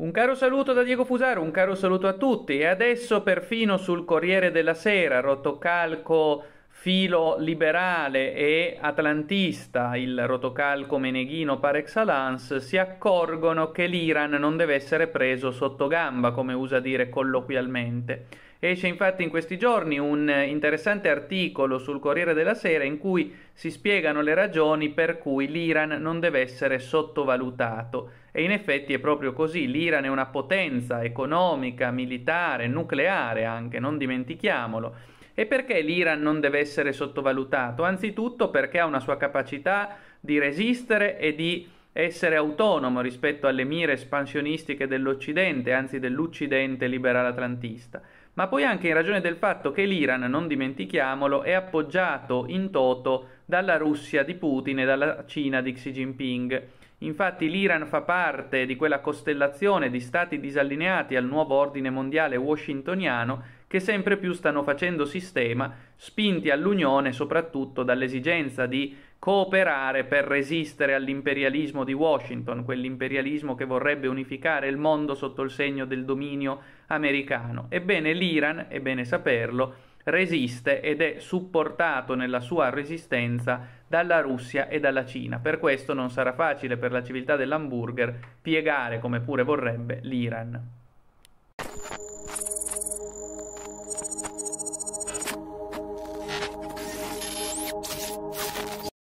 Un caro saluto da Diego Fusaro, un caro saluto a tutti e adesso perfino sul Corriere della Sera, rotocalco filo liberale e atlantista, il rotocalco meneghino par excellence, si accorgono che l'Iran non deve essere preso sotto gamba, come usa dire colloquialmente. Esce infatti in questi giorni un interessante articolo sul Corriere della Sera in cui si spiegano le ragioni per cui l'Iran non deve essere sottovalutato. E in effetti è proprio così, l'Iran è una potenza economica, militare, nucleare anche, non dimentichiamolo e perché l'Iran non deve essere sottovalutato? Anzitutto perché ha una sua capacità di resistere e di essere autonomo rispetto alle mire espansionistiche dell'Occidente, anzi dell'Occidente liberale atlantista ma poi anche in ragione del fatto che l'Iran, non dimentichiamolo, è appoggiato in toto dalla Russia di Putin e dalla Cina di Xi Jinping Infatti l'Iran fa parte di quella costellazione di stati disallineati al nuovo ordine mondiale washingtoniano che sempre più stanno facendo sistema, spinti all'unione soprattutto dall'esigenza di cooperare per resistere all'imperialismo di Washington, quell'imperialismo che vorrebbe unificare il mondo sotto il segno del dominio americano. Ebbene l'Iran, è bene saperlo, resiste ed è supportato nella sua resistenza dalla Russia e dalla Cina. Per questo non sarà facile per la civiltà dell'hamburger piegare, come pure vorrebbe, l'Iran.